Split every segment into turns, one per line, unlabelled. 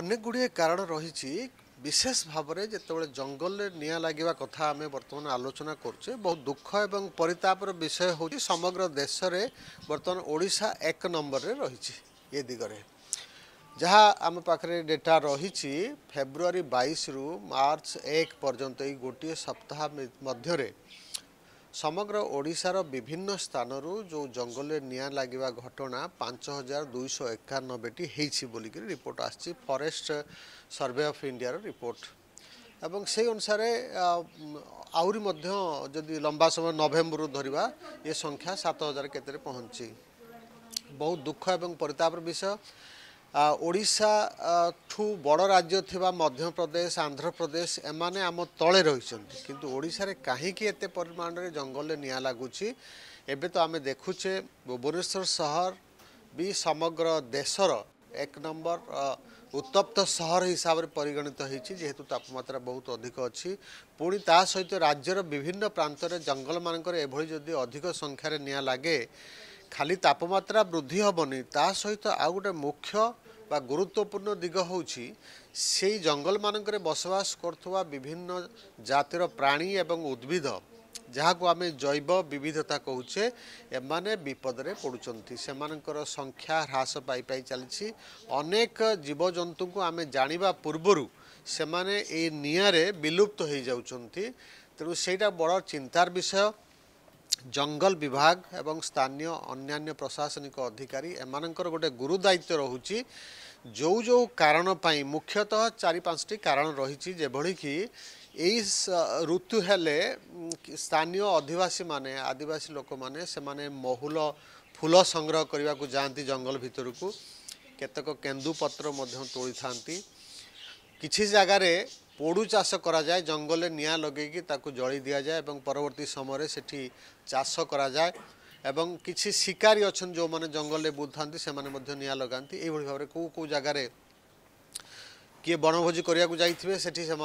অনেক গুড়িয়ে কারণ রয়েছে বিশেষ ভাবে যেতবে জঙ্গলের নিয়া লাগা কথা আমি বর্তমানে আলোচনা করছে বহু দুঃখ এবং পরিতাপর বিষয় হচ্ছে সমগ্র দেশের বর্তমান ওড়শা এক নম্বরে রয়েছে এ দিগরে যা আম পাখে ডেটা রয়েছে ফেব্রুয়ারি বাইশ রু মার্চ এক পর্যন্ত এই গোটিয়ে সপ্তাহ মধ্যে ସମଗ୍ର ଓଡ଼ିଶାର ବିଭିନ୍ନ ସ୍ଥାନରୁ ଯେଉଁ ଜଙ୍ଗଲରେ ନିଆଁ ଲାଗିବା ଘଟଣା ପାଞ୍ଚ ହଜାର ଦୁଇଶହ ଏକାନବେଟି ହେଇଛି ବୋଲିକିରି ରିପୋର୍ଟ ଆସିଛି ଫରେଷ୍ଟ ସର୍ଭେ ଅଫ୍ ଇଣ୍ଡିଆର ରିପୋର୍ଟ এবং সেই অনুসারে আহরি মধ্য যদি লম্বা সময় নভেম্বরু ধরিবা এ সংখ্যা সাত হাজার কেতে পৌঁছি বহু দুঃখ এবং পরিতাপর বিষয় ওড়িশা ঠু বড় রাজ্য থিবা মধ্যপ্রদেশ আন্ধ্রপ্রদেশ এমানে আম তলে ରହିଛନ୍ତି কিন্তু ଓଡ଼ିଶାରେ କାହିଁକି ଏତେ পরিমাণের জঙ্গলে নিয়া লাগুছি এবে তো আমি দেখুছে ভুবনেশ্বর সহর বি সমগ্র দেশর এক নম্বর উত্তপ্ত সহর হিসাবে পরিগণিত হয়েছে যেহেতু তাপমাত্রা বহুত অধিক অনেক তা সহিত রাজ্যের বিভিন্ন প্রান্তরে জঙ্গল মানকরে এভাবে যদি অধিক সংখ্যার নিয়া লাগে খালি তাপমাত্রা বৃদ্ধি হবনি তা সহিত আউ গোটে মুখ্য বা গুরুত্বপূর্ণ দিগ হচ্ছে সেই জঙ্গলমানকরে বসবাস করুয়া বিভিন্ন জাতির প্রাণী এবং উদ্ভিদ ଯାହାକୁ ଆମେ ଜୈବ ବିବିଧତା କହୁଛେ ଏମାନେ ବିପଦରେ ପଡ଼ୁଛନ୍ତି ସେମାନଙ୍କର ସଂଖ୍ୟା ହ୍ରାସ ପାଇପାଇ ଚାଲିଛି ଅନେକ ଜୀବଜନ୍ତୁଙ୍କୁ ଆମେ ଜାଣିବା ପୂର୍ବରୁ ସେମାନେ ଏଇ ନିଆଁରେ ବିଲୁପ୍ତ ହୋଇଯାଉଛନ୍ତି ତେଣୁ ସେଇଟା ବଡ଼ ଚିନ୍ତାର ବିଷୟ জঙ্গল বিভাগ এবং স্থানীয় অন্যান্য প্রশাসনিক অধিকারী এমানকর গোটে গুরু দায়িত্ব রহুচি ଯେଉଁ ଯେଉଁ କାରଣ ପାଇଁ ମୁଖ୍ୟତଃ ଚାରି ପାଞ୍ଚଟି କାରଣ ରହିଛି ଯେଭଳିକି ଏଇ ଋତୁ ହେଲେ ସ୍ଥାନୀୟ ଅଧିବାସୀମାନେ ଆଦିବାସୀ ଲୋକମାନେ ସେମାନେ ମହୁଲ ଫୁଲ ସଂଗ୍ରହ କରିବାକୁ ଯାଆନ୍ତି ଜଙ୍ଗଲ ଭିତରକୁ କେତେକ କେନ୍ଦୁପତ୍ର ମଧ୍ୟ ତୋଳିଥାନ୍ତି କିଛି ଜାଗାରେ পোড়ু চাষ করা যায় জঙ্গলে নিয়া লগাইকি তাকে জড়ি দিয়া যায় এবং পরবর্তী সময়ে সেটি চাষ করা যায় এবং কিছু শিকারী অছেন যে জঙ্গলে বুধুথান্তি সে নিয়া লগাতে এইভাবে ভাবে কেউ কেউ জায়গার কিয়ে বনভোজি করা যাই সেটি সে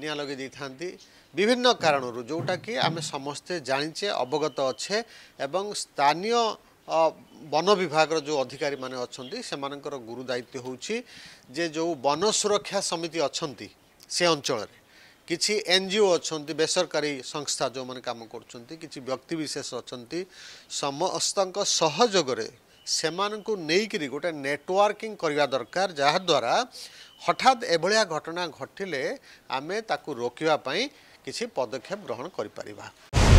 নিয়া লগাই দিয়ে বিভিন্ন কারণর যেটা কি আমি সমস্তে জাঁচে অবগত অছে এবং স্থানীয় বন বিভাগের যে অধিকারী মানে অনেক সে গুরুদায়িত্ব হচ্ছে যে যে বন সুরক্ষা সমিতি অনেক ସେ ଅଞ୍ଚଳରେ କିଛି ଏନ୍ ଜି ଓ ଅଛନ୍ତି ବେସରକାରୀ ସଂସ୍ଥା ଯେଉଁମାନେ କାମ କରୁଛନ୍ତି କିଛି ବ୍ୟକ୍ତିବିଶେଷ ଅଛନ୍ତି ସମସ୍ତଙ୍କ ସହଯୋଗରେ ସେମାନଙ୍କୁ ନେଇକରି ଗୋଟେ ନେଟୱାର୍କିଂ କରିବା ଦରକାର ଯାହାଦ୍ୱାରା ହଠାତ୍ ଏଭଳିଆ ଘଟଣା ଘଟିଲେ ଆମେ ତାକୁ ରୋକିବା ପାଇଁ କିଛି ପଦକ୍ଷେପ ଗ୍ରହଣ କରିପାରିବା